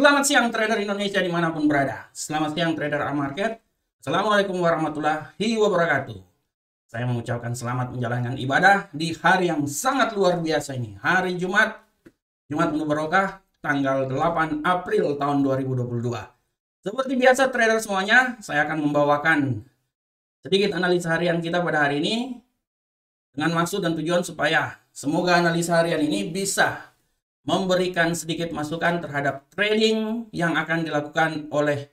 Selamat siang trader Indonesia dimanapun berada. Selamat siang trader Amarket. Assalamualaikum warahmatullahi wabarakatuh. Saya mengucapkan selamat menjalankan ibadah di hari yang sangat luar biasa ini. Hari Jumat, Jumat penuh barokah, tanggal 8 April tahun 2022. Seperti biasa trader semuanya, saya akan membawakan sedikit analisa harian kita pada hari ini dengan maksud dan tujuan supaya semoga analisa harian ini bisa memberikan sedikit masukan terhadap trading yang akan dilakukan oleh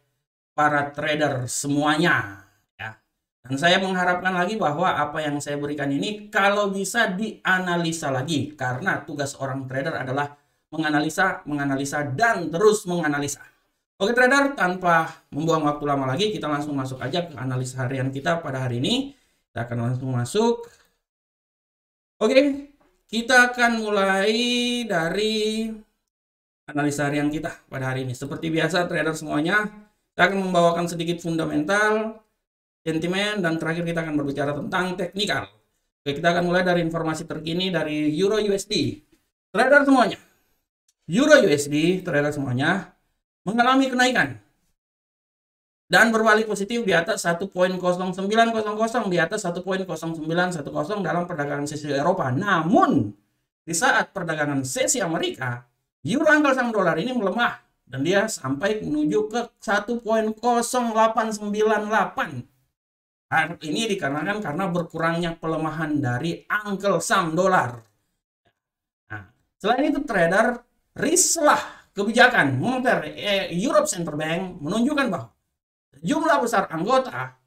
para trader semuanya ya. Dan saya mengharapkan lagi bahwa apa yang saya berikan ini kalau bisa dianalisa lagi karena tugas orang trader adalah menganalisa, menganalisa dan terus menganalisa. Oke trader, tanpa membuang waktu lama lagi kita langsung masuk aja ke analisa harian kita pada hari ini. Kita akan langsung masuk. Oke, kita akan mulai dari analisa harian kita pada hari ini. Seperti biasa trader semuanya, kita akan membawakan sedikit fundamental, sentimen, dan terakhir kita akan berbicara tentang teknikal. Oke, kita akan mulai dari informasi terkini dari Euro USD. Trader semuanya, Euro USD, trader semuanya, mengalami kenaikan dan berbalik positif di atas 1.0900 di atas 1.0910 dalam perdagangan sesi Eropa. Namun di saat perdagangan sesi Amerika, euro angkel sang dolar ini melemah dan dia sampai menuju ke 1.0898. Hal ini dikarenakan karena berkurangnya pelemahan dari angkel sang dolar. Nah, selain itu trader rislah kebijakan moneter eh, Europe Central Bank menunjukkan bahwa Jumlah besar anggota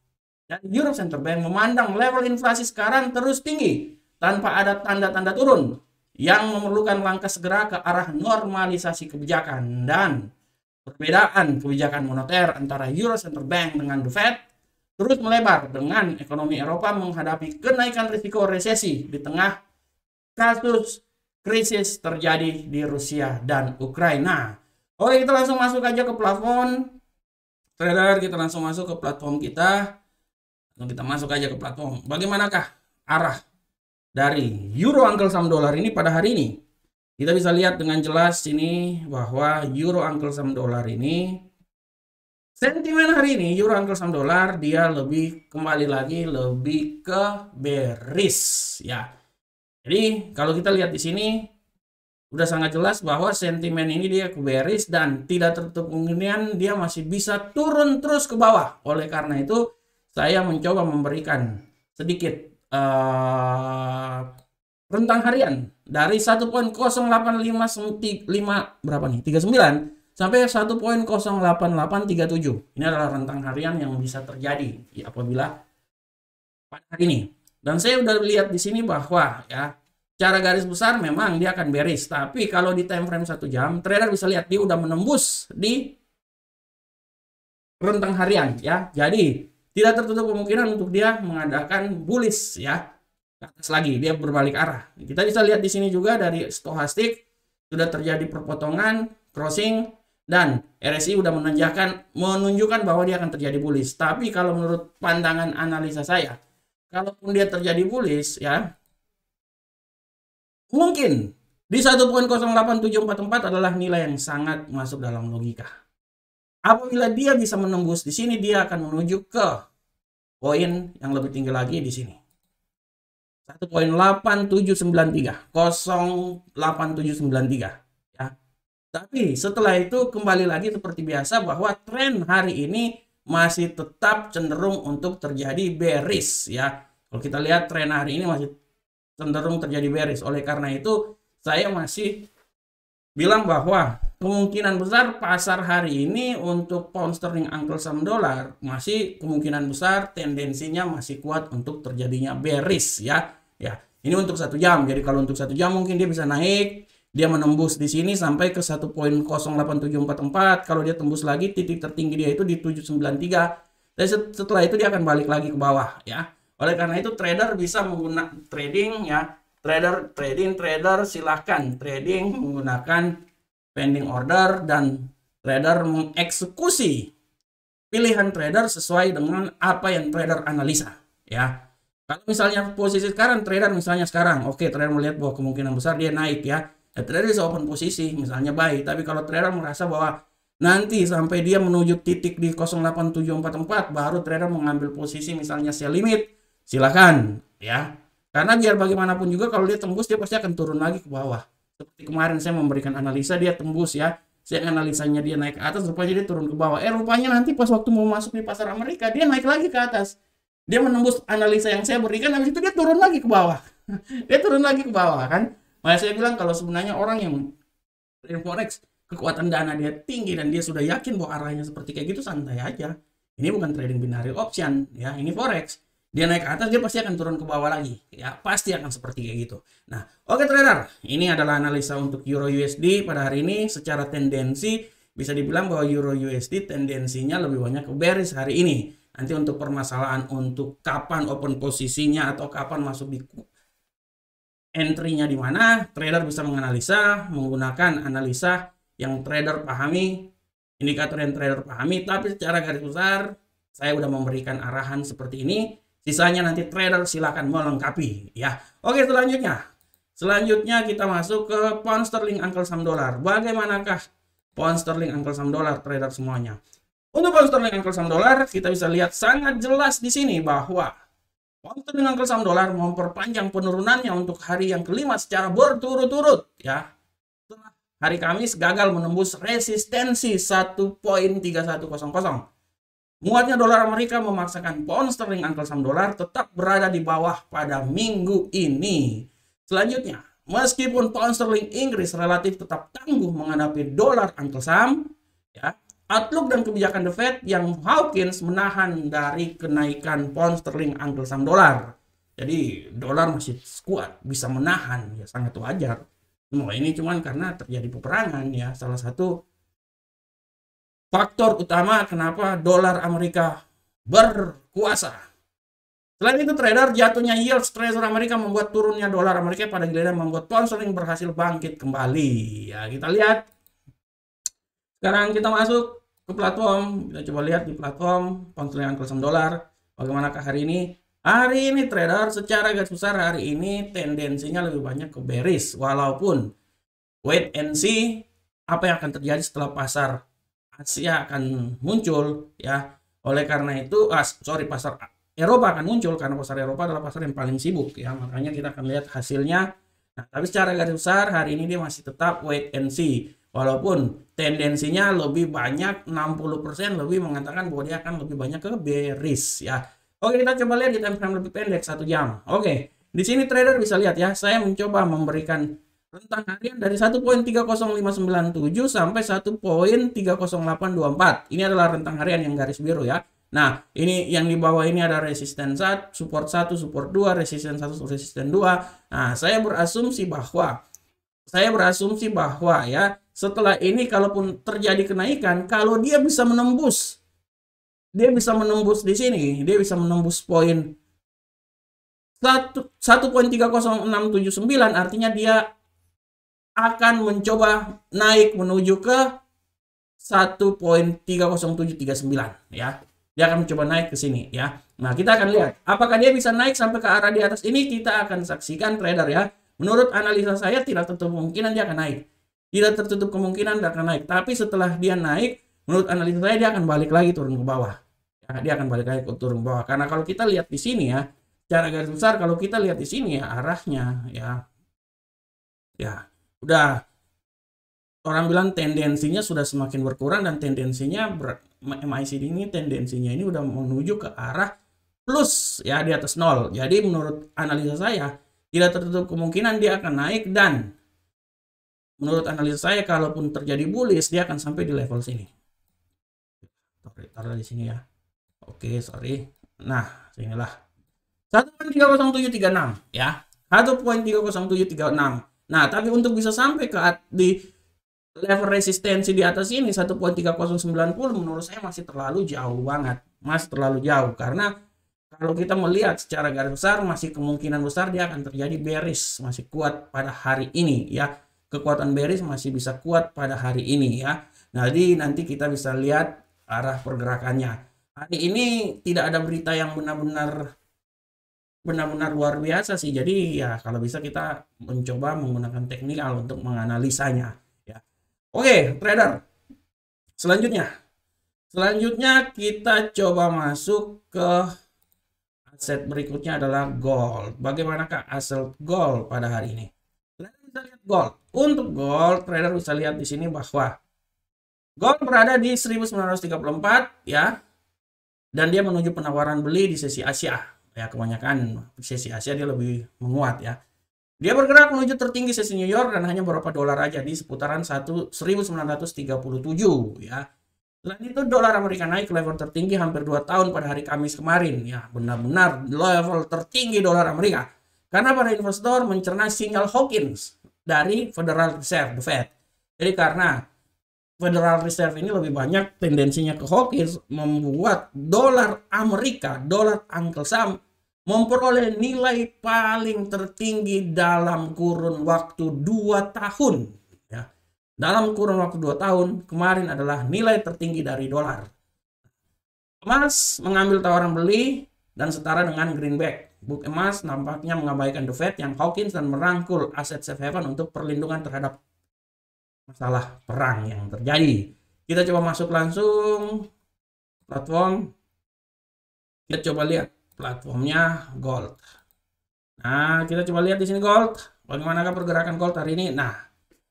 dan Euro Center Bank memandang level inflasi sekarang terus tinggi tanpa ada tanda-tanda turun yang memerlukan langkah segera ke arah normalisasi kebijakan dan perbedaan kebijakan moneter antara Euro Center Bank dengan The Fed terus melebar dengan ekonomi Eropa menghadapi kenaikan risiko resesi di tengah kasus krisis terjadi di Rusia dan Ukraina. Oke, kita langsung masuk aja ke plafon trader kita langsung masuk ke platform kita langsung kita masuk aja ke platform bagaimanakah arah dari euro uncle sam dolar ini pada hari ini kita bisa lihat dengan jelas sini bahwa euro uncle sam dolar ini sentimen hari ini euro uncle sam dolar dia lebih kembali lagi lebih ke bearish ya jadi kalau kita lihat di sini udah sangat jelas bahwa sentimen ini dia bearish dan tidak tertutup kemungkinan dia masih bisa turun terus ke bawah. Oleh karena itu saya mencoba memberikan sedikit uh, rentang harian dari 1.0855 berapa nih 39 sampai 1.08837. Ini adalah rentang harian yang bisa terjadi ya, apabila pada hari ini. Dan saya sudah lihat di sini bahwa ya Cara garis besar memang dia akan bearish, tapi kalau di time frame satu jam, trader bisa lihat dia udah menembus di rentang harian ya. Jadi tidak tertutup kemungkinan untuk dia mengadakan bullish ya ke atas lagi dia berbalik arah. Kita bisa lihat di sini juga dari stochastic sudah terjadi perpotongan crossing dan RSI sudah menunjukkan menunjukkan bahwa dia akan terjadi bullish. Tapi kalau menurut pandangan analisa saya, kalaupun dia terjadi bullish ya mungkin di 1.08744 adalah nilai yang sangat masuk dalam logika. Apabila dia bisa menembus di sini, dia akan menuju ke poin yang lebih tinggi lagi di sini. 1.8793, 08793. Ya. Tapi setelah itu kembali lagi seperti biasa bahwa tren hari ini masih tetap cenderung untuk terjadi bearish ya. Kalau kita lihat tren hari ini masih cenderung terjadi bearish. Oleh karena itu, saya masih bilang bahwa kemungkinan besar pasar hari ini untuk pound sterling angkel sam dolar masih kemungkinan besar tendensinya masih kuat untuk terjadinya bearish ya. Ya, ini untuk satu jam. Jadi kalau untuk satu jam mungkin dia bisa naik, dia menembus di sini sampai ke 1.08744. Kalau dia tembus lagi titik tertinggi dia itu di 793. Dan setelah itu dia akan balik lagi ke bawah ya. Oleh karena itu trader bisa menggunakan trading ya, trader trading trader silahkan trading menggunakan pending order dan trader mengeksekusi pilihan trader sesuai dengan apa yang trader analisa ya. Kalau misalnya posisi sekarang trader misalnya sekarang, oke okay, trader melihat bahwa kemungkinan besar dia naik ya. ya trader bisa open posisi misalnya buy, tapi kalau trader merasa bahwa nanti sampai dia menuju titik di 08744 baru trader mengambil posisi misalnya sell limit silakan ya karena biar bagaimanapun juga kalau dia tembus dia pasti akan turun lagi ke bawah seperti kemarin saya memberikan analisa dia tembus ya saya analisanya dia naik ke atas rupanya dia turun ke bawah eh rupanya nanti pas waktu mau masuk di pasar Amerika dia naik lagi ke atas dia menembus analisa yang saya berikan habis itu dia turun lagi ke bawah dia turun lagi ke bawah kan makanya saya bilang kalau sebenarnya orang yang forex kekuatan dana dia tinggi dan dia sudah yakin bahwa arahnya seperti kayak gitu santai aja ini bukan trading binary option ya ini forex dia naik ke atas dia pasti akan turun ke bawah lagi ya pasti akan seperti kayak gitu nah oke okay, trader ini adalah analisa untuk euro USD pada hari ini secara tendensi bisa dibilang bahwa euro USD tendensinya lebih banyak ke bearish hari ini nanti untuk permasalahan untuk kapan open posisinya atau kapan masuk di entry-nya di mana trader bisa menganalisa menggunakan analisa yang trader pahami indikator yang trader pahami tapi secara garis besar saya sudah memberikan arahan seperti ini Sisanya nanti trader silahkan melengkapi ya. Oke selanjutnya. Selanjutnya kita masuk ke pound sterling angkel saham dolar. Bagaimanakah pound sterling angkel saham dolar trader semuanya? Untuk pound sterling angkel saham dolar kita bisa lihat sangat jelas di sini bahwa pound sterling angkel saham dolar memperpanjang penurunannya untuk hari yang kelima secara berturut-turut ya. hari Kamis gagal menembus resistensi 1.3100 Muatnya dolar Amerika memaksakan pound sterling Uncle Sam dolar tetap berada di bawah pada minggu ini. Selanjutnya, meskipun pound sterling Inggris relatif tetap tangguh menghadapi dolar Uncle Sam, ya, outlook dan kebijakan The Fed yang Hawkins menahan dari kenaikan pound sterling Uncle Sam dolar. Jadi dolar masih kuat, bisa menahan, ya sangat wajar. Semua nah, ini cuman karena terjadi peperangan ya, salah satu faktor utama kenapa dolar Amerika berkuasa. Selain itu, trader jatuhnya yield treasury Amerika membuat turunnya dolar Amerika pada giliran membuat pound sterling berhasil bangkit kembali. Ya, kita lihat. Sekarang kita masuk ke platform. Kita coba lihat di platform pound sterling uncle dolar. Bagaimanakah hari ini? Hari ini trader secara garis besar hari ini tendensinya lebih banyak ke bearish. Walaupun wait and see apa yang akan terjadi setelah pasar Asia akan muncul ya. Oleh karena itu, ah, sorry pasar Eropa akan muncul karena pasar Eropa adalah pasar yang paling sibuk ya. Makanya kita akan lihat hasilnya. Nah, tapi secara garis besar hari ini dia masih tetap wait and see. Walaupun tendensinya lebih banyak 60% lebih mengatakan bahwa dia akan lebih banyak ke bearish ya. Oke, kita coba lihat di time frame lebih pendek satu jam. Oke, di sini trader bisa lihat ya, saya mencoba memberikan rentang harian dari 1.30597 sampai 1.30824. Ini adalah rentang harian yang garis biru ya. Nah, ini yang di bawah ini ada resisten 1, support 1, support 2, resisten 1, resisten 2. Nah, saya berasumsi bahwa saya berasumsi bahwa ya, setelah ini kalaupun terjadi kenaikan, kalau dia bisa menembus dia bisa menembus di sini, dia bisa menembus poin 1.30679 artinya dia akan mencoba naik menuju ke 1.30739 ya. Dia akan mencoba naik ke sini ya. Nah, kita akan lihat apakah dia bisa naik sampai ke arah di atas ini kita akan saksikan trader ya. Menurut analisa saya tidak tertutup kemungkinan dia akan naik. Tidak tertutup kemungkinan dia akan naik, tapi setelah dia naik menurut analisa saya dia akan balik lagi turun ke bawah. Ya, dia akan balik lagi ke turun ke bawah karena kalau kita lihat di sini ya, cara garis besar kalau kita lihat di sini ya arahnya ya. Ya, udah orang bilang tendensinya sudah semakin berkurang dan tendensinya ber, MICD ini tendensinya ini udah menuju ke arah plus ya di atas nol. Jadi menurut analisa saya tidak tertutup kemungkinan dia akan naik dan menurut analisa saya kalaupun terjadi bullish dia akan sampai di level sini. Taruh di sini ya. Oke, sorry. Nah, sinilah. 1.30736 ya. 1.30736 Nah, tapi untuk bisa sampai ke di level resistensi di atas ini 1.3090 menurut saya masih terlalu jauh banget. Masih terlalu jauh karena kalau kita melihat secara garis besar masih kemungkinan besar dia akan terjadi bearish, masih kuat pada hari ini ya. Kekuatan bearish masih bisa kuat pada hari ini ya. Nah, jadi nanti kita bisa lihat arah pergerakannya. Hari ini tidak ada berita yang benar-benar benar-benar luar biasa sih. Jadi ya kalau bisa kita mencoba menggunakan teknikal untuk menganalisanya ya. Oke, trader. Selanjutnya. Selanjutnya kita coba masuk ke aset berikutnya adalah gold. Bagaimanakah aset gold pada hari ini? Trader bisa lihat gold. Untuk gold, trader bisa lihat di sini bahwa gold berada di 1934 ya. Dan dia menuju penawaran beli di sesi Asia ya kebanyakan sesi Asia dia lebih menguat ya dia bergerak menuju tertinggi sesi New York dan hanya beberapa dolar aja di seputaran 1937 ya Selain itu dolar Amerika naik ke level tertinggi hampir 2 tahun pada hari Kamis kemarin ya benar-benar level tertinggi dolar Amerika karena para investor mencerna sinyal Hawkins dari Federal Reserve, the Fed. Jadi karena Federal Reserve ini lebih banyak tendensinya ke Hawkins membuat dolar Amerika, dolar Uncle Sam memperoleh nilai paling tertinggi dalam kurun waktu 2 tahun. Ya. Dalam kurun waktu 2 tahun, kemarin adalah nilai tertinggi dari dolar. Emas mengambil tawaran beli dan setara dengan greenback. Book emas nampaknya mengabaikan The Fed yang Hawkins dan merangkul aset safe haven untuk perlindungan terhadap masalah perang yang terjadi. Kita coba masuk langsung platform. Kita coba lihat platformnya gold. Nah, kita coba lihat di sini gold. Bagaimanakah pergerakan gold hari ini? Nah,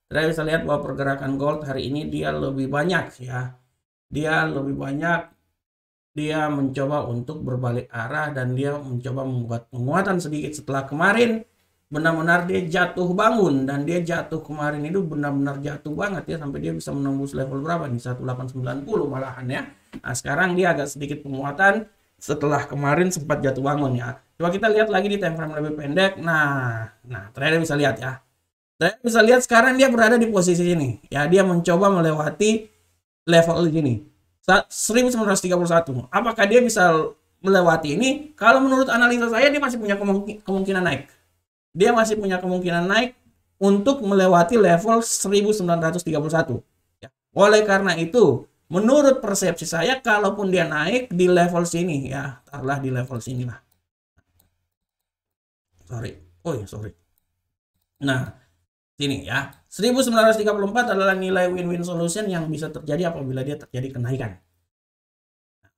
kita bisa lihat bahwa pergerakan gold hari ini dia lebih banyak ya. Dia lebih banyak dia mencoba untuk berbalik arah dan dia mencoba membuat penguatan sedikit setelah kemarin benar-benar dia jatuh bangun dan dia jatuh kemarin itu benar-benar jatuh banget ya sampai dia bisa menembus level berapa nih 1890 malahan ya. Nah, sekarang dia agak sedikit penguatan setelah kemarin sempat jatuh bangun ya. Coba kita lihat lagi di time frame lebih pendek. Nah, nah trader bisa lihat ya. Trader bisa lihat sekarang dia berada di posisi ini. Ya, dia mencoba melewati level ini. 1931. Apakah dia bisa melewati ini? Kalau menurut analisa saya dia masih punya kemungkinan naik. Dia masih punya kemungkinan naik untuk melewati level 1931. Ya. Oleh karena itu, menurut persepsi saya kalaupun dia naik di level sini ya taruhlah di level sinilah sorry oh ya sorry nah sini ya 1934 adalah nilai win-win solution yang bisa terjadi apabila dia terjadi kenaikan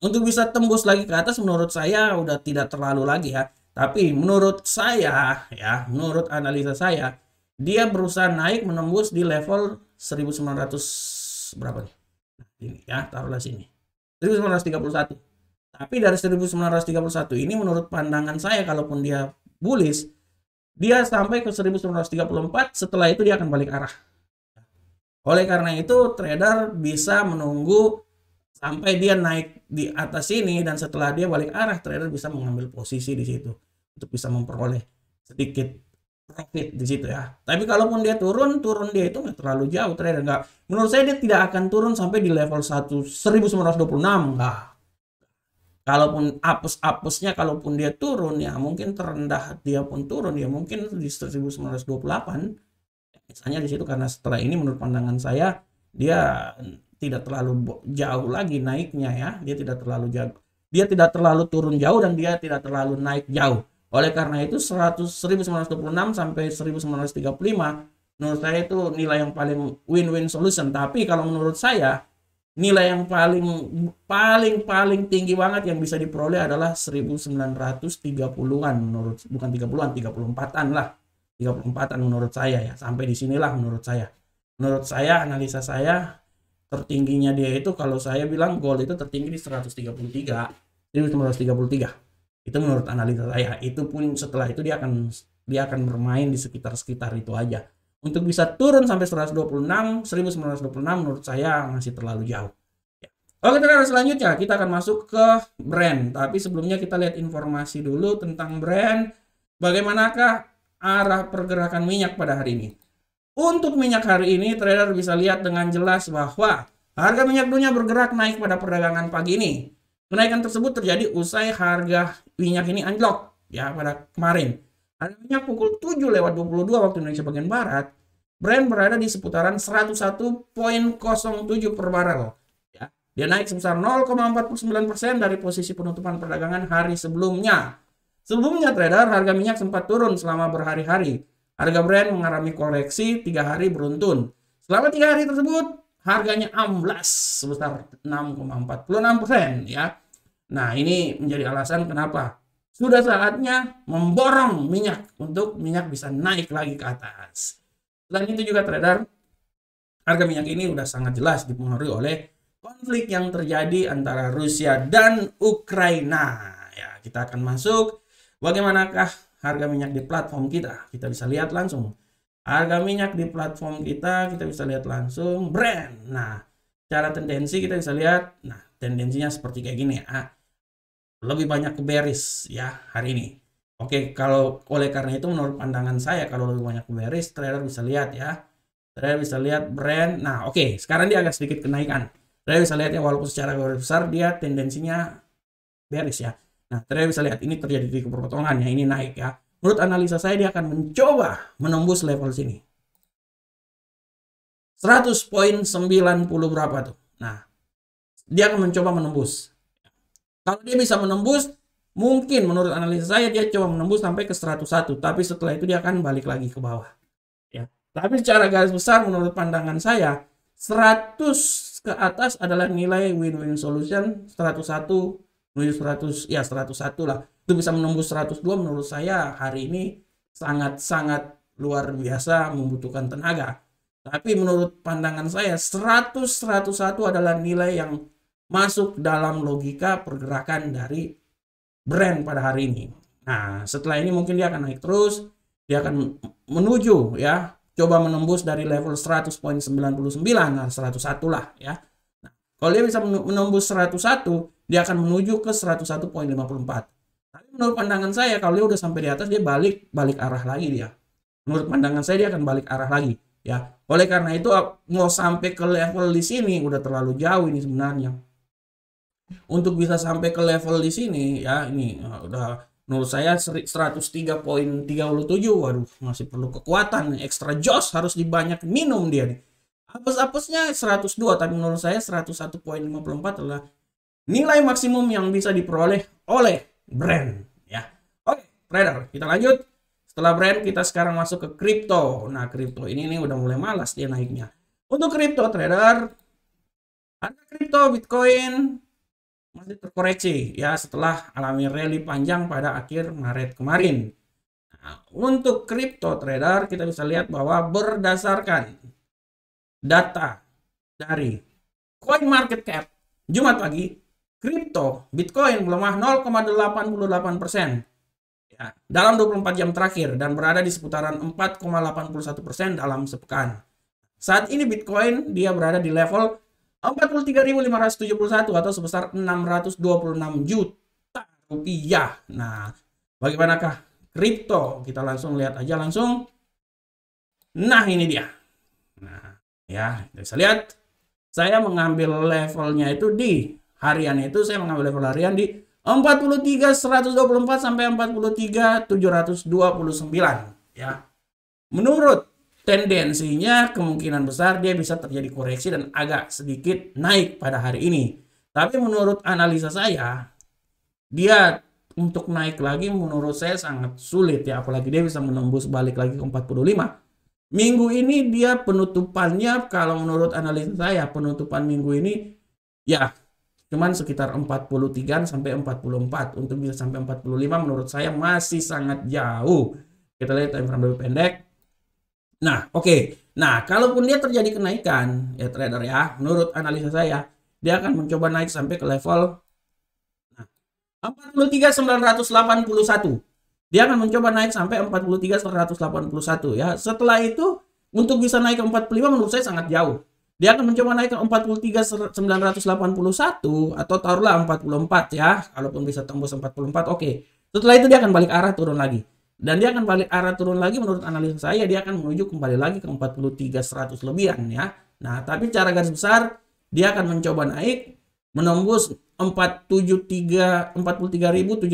untuk bisa tembus lagi ke atas menurut saya udah tidak terlalu lagi ya tapi menurut saya ya menurut analisa saya dia berusaha naik menembus di level 1900 berapa nih ini ya taruhlah sini 1931 tapi dari 1931 ini menurut pandangan saya kalaupun dia bullish dia sampai ke 1934 setelah itu dia akan balik arah oleh karena itu trader bisa menunggu sampai dia naik di atas sini dan setelah dia balik arah trader bisa mengambil posisi di situ untuk bisa memperoleh sedikit profit di situ ya. Tapi kalaupun dia turun, turun dia itu nggak terlalu jauh trader nggak. Menurut saya dia tidak akan turun sampai di level 1 1926 nggak. Kalaupun apes-apesnya kalaupun dia turun ya mungkin terendah dia pun turun ya mungkin di 1928 misalnya di situ karena setelah ini menurut pandangan saya dia tidak terlalu jauh lagi naiknya ya dia tidak terlalu jauh dia tidak terlalu turun jauh dan dia tidak terlalu naik jauh oleh karena itu 100, 1926 sampai 1935 menurut saya itu nilai yang paling win-win solution. Tapi kalau menurut saya nilai yang paling paling paling tinggi banget yang bisa diperoleh adalah 1930-an menurut bukan 30-an 34-an lah 34-an menurut saya ya sampai di sinilah menurut saya menurut saya analisa saya tertingginya dia itu kalau saya bilang gold itu tertinggi di 133 1933 itu menurut analisa saya itu pun setelah itu dia akan dia akan bermain di sekitar-sekitar itu aja untuk bisa turun sampai 126 1926 menurut saya masih terlalu jauh ya. Oke terus selanjutnya kita akan masuk ke brand tapi sebelumnya kita lihat informasi dulu tentang brand bagaimanakah arah pergerakan minyak pada hari ini untuk minyak hari ini trader bisa lihat dengan jelas bahwa harga minyak dunia bergerak naik pada perdagangan pagi ini Kenaikan tersebut terjadi usai harga minyak ini anjlok ya pada kemarin. Harga minyak pukul 7 lewat 22 waktu Indonesia bagian barat, Brent berada di seputaran 101.07 per barel. Ya. Dia naik sebesar 0,49% dari posisi penutupan perdagangan hari sebelumnya. Sebelumnya trader harga minyak sempat turun selama berhari-hari. Harga Brent mengalami koreksi tiga hari beruntun. Selama tiga hari tersebut, harganya amblas sebesar 6,46 persen ya. Nah ini menjadi alasan kenapa sudah saatnya memborong minyak untuk minyak bisa naik lagi ke atas. Selain itu juga trader harga minyak ini sudah sangat jelas dipengaruhi oleh konflik yang terjadi antara Rusia dan Ukraina. Ya, kita akan masuk bagaimanakah harga minyak di platform kita. Kita bisa lihat langsung Harga minyak di platform kita kita bisa lihat langsung brand. Nah, cara tendensi kita bisa lihat. Nah, tendensinya seperti kayak gini ya. Lebih banyak ke bearish ya hari ini. Oke, kalau oleh karena itu menurut pandangan saya kalau lebih banyak ke bearish trader bisa lihat ya. Trader bisa lihat brand. Nah, oke, sekarang dia agak sedikit kenaikan. Trader bisa lihat ya walaupun secara garis besar dia tendensinya bearish ya. Nah, trader bisa lihat ini terjadi di keperpotongan ya, ini naik ya menurut analisa saya dia akan mencoba menembus level sini. 100.90 berapa tuh? Nah, dia akan mencoba menembus. Kalau dia bisa menembus, mungkin menurut analisa saya dia coba menembus sampai ke 101, tapi setelah itu dia akan balik lagi ke bawah. Ya. Tapi secara garis besar menurut pandangan saya 100 ke atas adalah nilai win-win solution, 101 menuju 100 ya 101 lah itu bisa menembus 102 menurut saya hari ini sangat-sangat luar biasa membutuhkan tenaga. Tapi menurut pandangan saya 100-101 adalah nilai yang masuk dalam logika pergerakan dari brand pada hari ini. Nah, setelah ini mungkin dia akan naik terus, dia akan menuju ya, coba menembus dari level 100.99 nah 101 lah ya. Nah, kalau dia bisa menembus 101, dia akan menuju ke 101.54. Tapi menurut pandangan saya kalau dia udah sampai di atas dia balik balik arah lagi dia. Menurut pandangan saya dia akan balik arah lagi ya. Oleh karena itu mau sampai ke level di sini udah terlalu jauh ini sebenarnya. Untuk bisa sampai ke level di sini ya ini eh, udah menurut saya 103.37 waduh masih perlu kekuatan ekstra jos harus dibanyak minum dia nih. Apes-apesnya 102 tapi menurut saya 101.54 adalah nilai maksimum yang bisa diperoleh oleh brand ya. Oke, trader, kita lanjut. Setelah brand kita sekarang masuk ke kripto. Nah, kripto ini nih udah mulai malas dia naiknya. Untuk kripto trader harga kripto Bitcoin masih terkoreksi ya setelah alami rally panjang pada akhir Maret kemarin. Nah, untuk kripto trader kita bisa lihat bahwa berdasarkan data dari Coin Market Cap Jumat pagi kripto Bitcoin melemah 0,88%. Ya, dalam 24 jam terakhir dan berada di seputaran 4,81% persen dalam sepekan. Saat ini Bitcoin dia berada di level 43.571 atau sebesar 626 juta rupiah. Nah, bagaimanakah kripto? Kita langsung lihat aja langsung. Nah, ini dia. Nah, ya, bisa lihat saya mengambil levelnya itu di harian itu saya mengambil level harian di 43 124 sampai 43 729 ya. Menurut tendensinya kemungkinan besar dia bisa terjadi koreksi dan agak sedikit naik pada hari ini. Tapi menurut analisa saya dia untuk naik lagi menurut saya sangat sulit ya apalagi dia bisa menembus balik lagi ke 45. Minggu ini dia penutupannya kalau menurut analisa saya penutupan minggu ini ya cuman sekitar 43 sampai 44 untuk bisa sampai 45 menurut saya masih sangat jauh kita lihat time frame lebih pendek nah oke okay. nah kalaupun dia terjadi kenaikan ya trader ya menurut analisa saya dia akan mencoba naik sampai ke level nah, 43.981 dia akan mencoba naik sampai 43.181 ya setelah itu untuk bisa naik ke 45 menurut saya sangat jauh dia akan mencoba naik ke 43.981 atau taruhlah 44 ya kalaupun bisa tembus 44 oke okay. setelah itu dia akan balik arah turun lagi dan dia akan balik arah turun lagi menurut analisa saya dia akan menuju kembali lagi ke 43.100 lebihan ya nah tapi cara garis besar dia akan mencoba naik menembus 473 43.729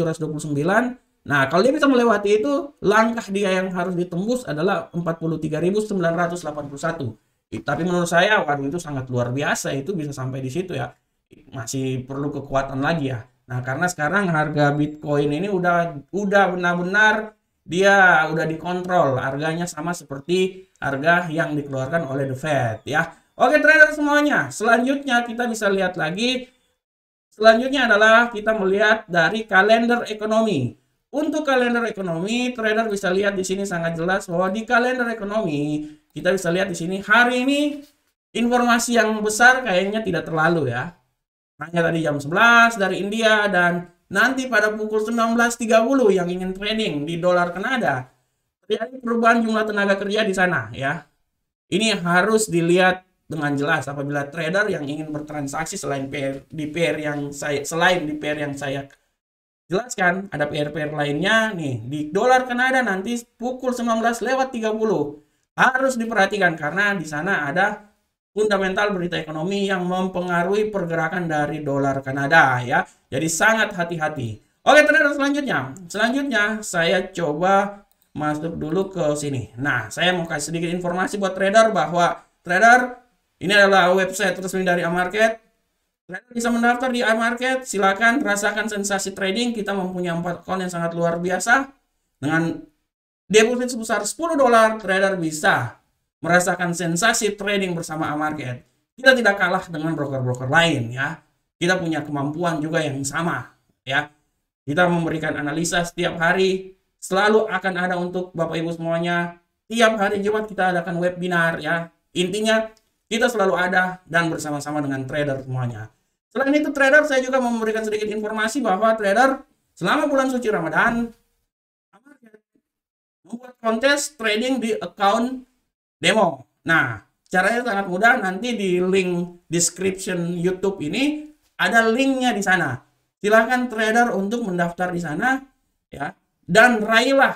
nah kalau dia bisa melewati itu langkah dia yang harus ditembus adalah 43.981 tapi menurut saya waduh itu sangat luar biasa itu bisa sampai di situ ya. Masih perlu kekuatan lagi ya. Nah, karena sekarang harga Bitcoin ini udah udah benar-benar dia udah dikontrol harganya sama seperti harga yang dikeluarkan oleh The Fed ya. Oke trader semuanya, selanjutnya kita bisa lihat lagi selanjutnya adalah kita melihat dari kalender ekonomi. Untuk kalender ekonomi, trader bisa lihat di sini sangat jelas bahwa di kalender ekonomi kita bisa lihat di sini hari ini informasi yang besar kayaknya tidak terlalu ya. Hanya tadi jam 11 dari India dan nanti pada pukul 19.30 yang ingin trading di dolar Kanada. Terjadi perubahan jumlah tenaga kerja di sana ya. Ini harus dilihat dengan jelas apabila trader yang ingin bertransaksi selain PR, di pair yang saya selain di pair yang saya jelaskan ada PR PR lainnya nih di dolar Kanada nanti pukul 19 lewat 30 harus diperhatikan karena di sana ada fundamental berita ekonomi yang mempengaruhi pergerakan dari dolar Kanada ya. Jadi sangat hati-hati. Oke, terus selanjutnya. Selanjutnya saya coba masuk dulu ke sini. Nah, saya mau kasih sedikit informasi buat trader bahwa trader ini adalah website resmi dari Amarket. Trader bisa mendaftar di Amarket. Silakan rasakan sensasi trading. Kita mempunyai empat account yang sangat luar biasa dengan Deposit sebesar 10 dolar, trader bisa merasakan sensasi trading bersama market. Kita tidak kalah dengan broker-broker lain ya. Kita punya kemampuan juga yang sama ya. Kita memberikan analisa setiap hari, selalu akan ada untuk Bapak Ibu semuanya. Tiap hari Jumat kita adakan webinar ya. Intinya kita selalu ada dan bersama-sama dengan trader semuanya. Selain itu trader saya juga memberikan sedikit informasi bahwa trader selama bulan suci Ramadan buat kontes trading di account demo. Nah, caranya sangat mudah. Nanti di link description YouTube ini ada linknya di sana. Silahkan trader untuk mendaftar di sana, ya. Dan raihlah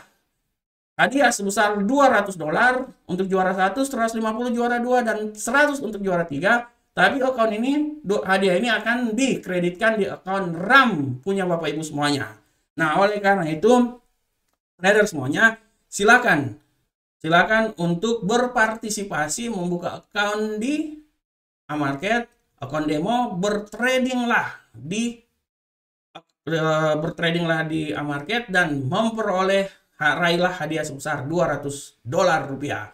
hadiah sebesar 200 dolar untuk juara 1, 150 juara 2, dan 100 untuk juara 3. Tapi account ini, hadiah ini akan dikreditkan di account RAM punya Bapak Ibu semuanya. Nah, oleh karena itu, trader semuanya, silakan silakan untuk berpartisipasi membuka account di Market account demo, bertrading lah di eh, bertrading lah di Market dan memperoleh raihlah hadiah sebesar 200 dolar rupiah.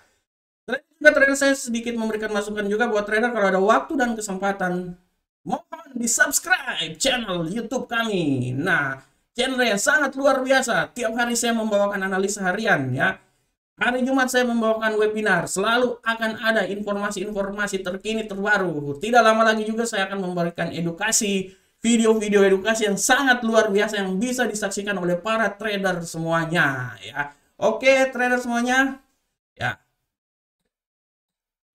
Juga trader saya sedikit memberikan masukan juga buat trader kalau ada waktu dan kesempatan mohon di subscribe channel YouTube kami. Nah, genre yang sangat luar biasa. Tiap hari saya membawakan analisa harian ya. Hari Jumat saya membawakan webinar. Selalu akan ada informasi-informasi terkini terbaru. Tidak lama lagi juga saya akan memberikan edukasi, video-video edukasi yang sangat luar biasa yang bisa disaksikan oleh para trader semuanya ya. Oke, trader semuanya. Ya.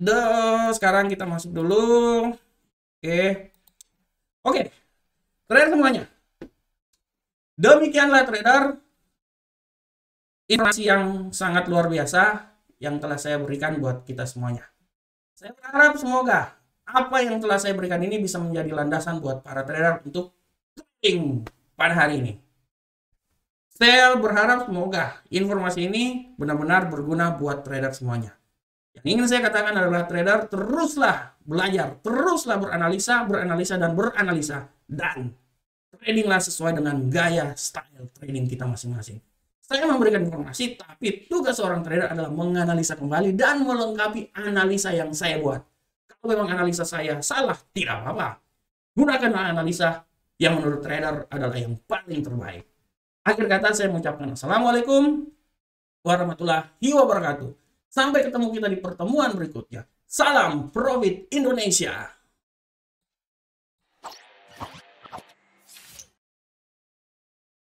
The sekarang kita masuk dulu. Oke. Oke. Trader semuanya. Demikianlah trader informasi yang sangat luar biasa yang telah saya berikan buat kita semuanya. Saya berharap semoga apa yang telah saya berikan ini bisa menjadi landasan buat para trader untuk trading pada hari ini. Saya berharap semoga informasi ini benar-benar berguna buat trader semuanya. Yang ingin saya katakan adalah trader teruslah belajar, teruslah beranalisa, beranalisa, dan beranalisa. Dan tradinglah sesuai dengan gaya style trading kita masing-masing. Saya memberikan informasi, tapi tugas seorang trader adalah menganalisa kembali dan melengkapi analisa yang saya buat. Kalau memang analisa saya salah, tidak apa-apa. Gunakan analisa yang menurut trader adalah yang paling terbaik. Akhir kata saya mengucapkan Assalamualaikum warahmatullahi wabarakatuh. Sampai ketemu kita di pertemuan berikutnya. Salam Profit Indonesia.